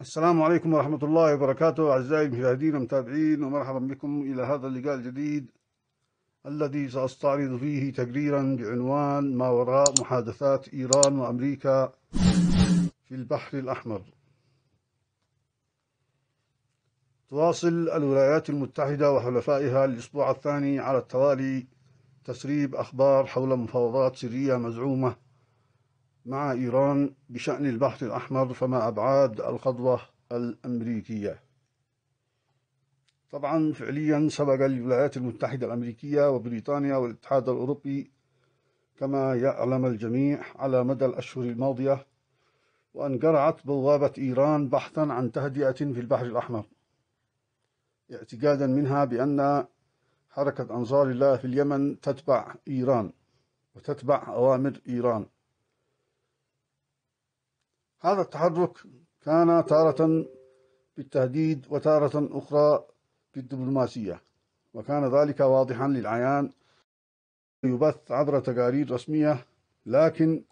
السلام عليكم ورحمة الله وبركاته أعزائي المشاهدين والمتابعين ومرحبا بكم إلى هذا اللقاء الجديد الذي سأستعرض فيه تقريرا بعنوان ما وراء محادثات إيران وأمريكا في البحر الأحمر تواصل الولايات المتحدة وحلفائها الأسبوع الثاني على التوالي تسريب أخبار حول مفاوضات سرية مزعومة مع إيران بشأن البحر الأحمر فما أبعاد الخطوة الأمريكية طبعا فعليا سبق الولايات المتحدة الأمريكية وبريطانيا والاتحاد الأوروبي كما يعلم الجميع على مدى الأشهر الماضية وأنقرعت بوابة إيران بحثا عن تهدئة في البحر الأحمر اعتقادا منها بأن حركة أنصار الله في اليمن تتبع إيران وتتبع أوامر إيران هذا التحرك كان تارة بالتهديد وتارة أخرى بالدبلوماسية وكان ذلك واضحا للعيان يبث عبر تقارير رسمية لكن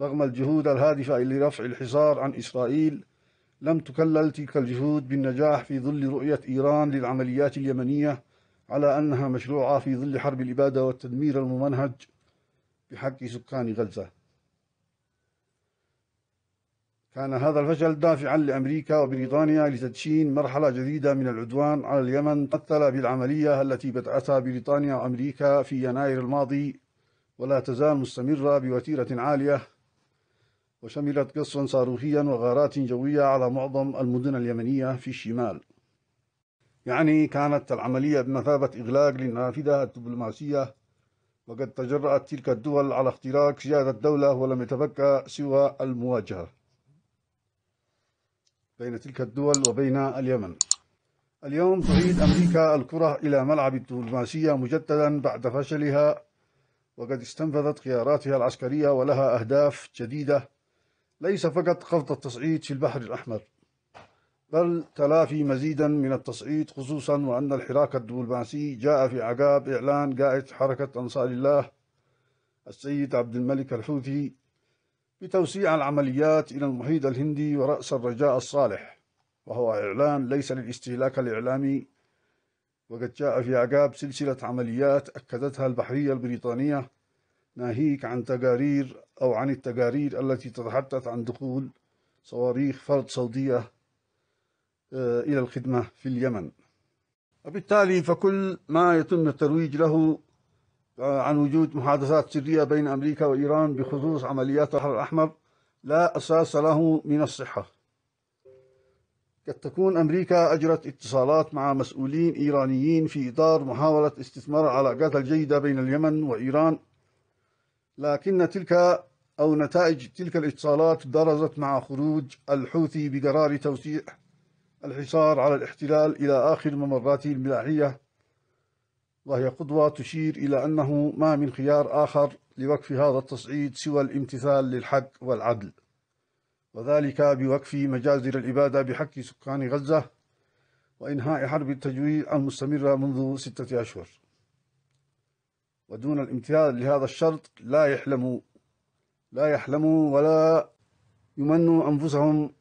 رغم الجهود الهادفة لرفع الحصار عن إسرائيل لم تكلل تلك الجهود بالنجاح في ظل رؤية إيران للعمليات اليمنية على أنها مشروعة في ظل حرب الإبادة والتدمير الممنهج بحق سكان غزة كان هذا الفشل دافعا لأمريكا وبريطانيا لتدشين مرحلة جديدة من العدوان على اليمن تمثل بالعملية التي بدأتها بريطانيا وأمريكا في يناير الماضي ولا تزال مستمرة بوتيرة عالية وشملت قصفا صاروخيا وغارات جوية على معظم المدن اليمنية في الشمال يعني كانت العملية بمثابة إغلاق للنافذة الدبلوماسية وقد تجرأت تلك الدول على اختراق سيادة الدولة ولم يتبقى سوى المواجهة بين تلك الدول وبين اليمن اليوم تعيد أمريكا الكرة إلى ملعب الدبلوماسية مجددا بعد فشلها وقد استنفذت خياراتها العسكرية ولها أهداف جديدة ليس فقط خفض التصعيد في البحر الأحمر بل تلافي مزيدا من التصعيد خصوصا وأن الحراك الدبلوماسي جاء في عقاب إعلان قائد حركة أنصار الله السيد عبد الملك الحوثي بتوسيع العمليات إلى المحيط الهندي ورأس الرجاء الصالح وهو إعلان ليس للاستهلاك الإعلامي وقد جاء في أعقاب سلسلة عمليات أكدتها البحرية البريطانية ناهيك عن تقارير أو عن التقارير التي تتحدث عن دخول صواريخ فرد صوتية آه، إلى الخدمة في اليمن وبالتالي فكل ما يتم الترويج له عن وجود محادثات سرية بين أمريكا وإيران بخصوص عمليات البحر الأحمر لا أساس له من الصحة قد تكون أمريكا أجرت اتصالات مع مسؤولين إيرانيين في إطار محاولة استثمار العلاقات الجيدة بين اليمن وإيران لكن تلك أو نتائج تلك الاتصالات درزت مع خروج الحوثي بقرار توسيع الحصار على الاحتلال إلى آخر ممراته الملاحية وهي قدوة تشير إلى أنه ما من خيار آخر لوقف هذا التصعيد سوى الامتثال للحق والعدل وذلك بوقف مجازر الإبادة بحق سكان غزة وإنهاء حرب التجويع المستمرة منذ ستة أشهر ودون الامتثال لهذا الشرط لا يحلموا لا يحلموا ولا يمنوا أنفسهم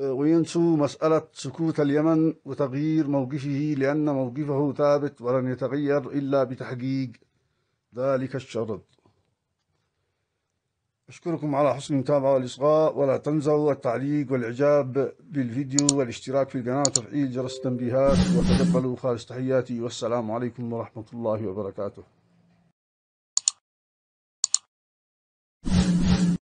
وينسوا مسألة سكوت اليمن وتغيير موقفه لأن موقفه ثابت ولن يتغير إلا بتحقيق ذلك الشرط أشكركم على حسن المتابعة والإصغاء ولا تنسوا التعليق والإعجاب بالفيديو والاشتراك في القناة وتفعيل جرس التنبيهات وتقبلوا خالص تحياتي والسلام عليكم ورحمة الله وبركاته